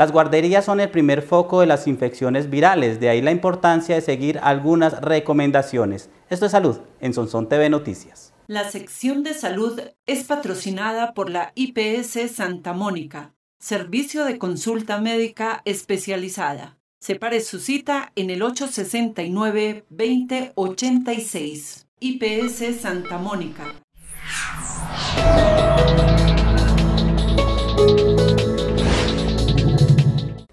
Las guarderías son el primer foco de las infecciones virales, de ahí la importancia de seguir algunas recomendaciones. Esto es salud en Sonson TV Noticias. La sección de salud es patrocinada por la IPS Santa Mónica, servicio de consulta médica especializada. Separe su cita en el 869-2086. IPS Santa Mónica.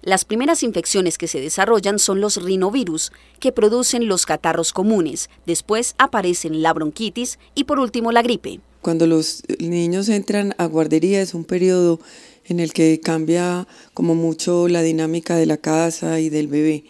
Las primeras infecciones que se desarrollan son los rinovirus, que producen los catarros comunes, después aparecen la bronquitis y por último la gripe. Cuando los niños entran a guardería es un periodo en el que cambia como mucho la dinámica de la casa y del bebé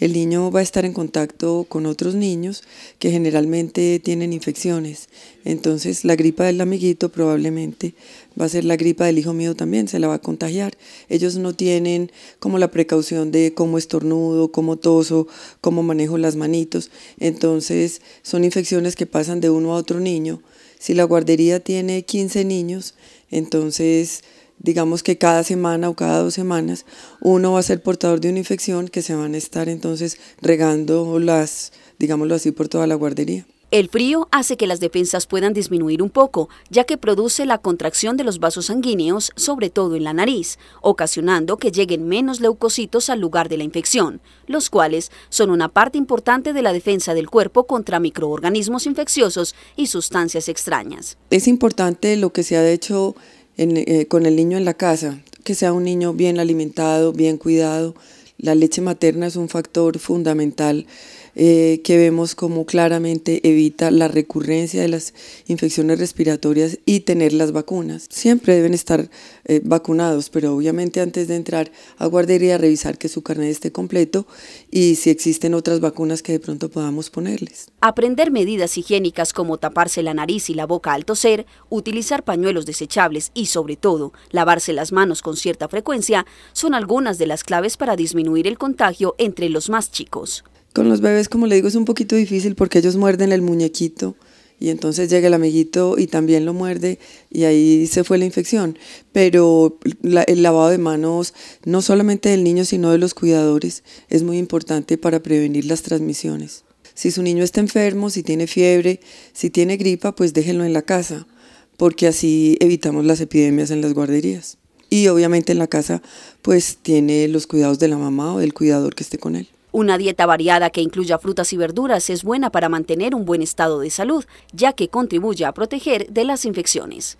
el niño va a estar en contacto con otros niños que generalmente tienen infecciones. Entonces la gripa del amiguito probablemente va a ser la gripa del hijo mío también, se la va a contagiar. Ellos no tienen como la precaución de cómo estornudo, cómo toso, cómo manejo las manitos. Entonces son infecciones que pasan de uno a otro niño. Si la guardería tiene 15 niños, entonces digamos que cada semana o cada dos semanas, uno va a ser portador de una infección que se van a estar entonces regando las, digámoslo así, por toda la guardería. El frío hace que las defensas puedan disminuir un poco, ya que produce la contracción de los vasos sanguíneos, sobre todo en la nariz, ocasionando que lleguen menos leucocitos al lugar de la infección, los cuales son una parte importante de la defensa del cuerpo contra microorganismos infecciosos y sustancias extrañas. Es importante lo que se ha hecho eh, con el niño en la casa, que sea un niño bien alimentado, bien cuidado. La leche materna es un factor fundamental eh, que vemos cómo claramente evita la recurrencia de las infecciones respiratorias y tener las vacunas. Siempre deben estar eh, vacunados, pero obviamente antes de entrar a guardería revisar que su carnet esté completo y si existen otras vacunas que de pronto podamos ponerles. Aprender medidas higiénicas como taparse la nariz y la boca al toser, utilizar pañuelos desechables y sobre todo lavarse las manos con cierta frecuencia son algunas de las claves para disminuir el contagio entre los más chicos. Con los bebés, como le digo, es un poquito difícil porque ellos muerden el muñequito y entonces llega el amiguito y también lo muerde y ahí se fue la infección. Pero el lavado de manos, no solamente del niño, sino de los cuidadores, es muy importante para prevenir las transmisiones. Si su niño está enfermo, si tiene fiebre, si tiene gripa, pues déjenlo en la casa, porque así evitamos las epidemias en las guarderías. Y obviamente en la casa, pues tiene los cuidados de la mamá o del cuidador que esté con él. Una dieta variada que incluya frutas y verduras es buena para mantener un buen estado de salud, ya que contribuye a proteger de las infecciones.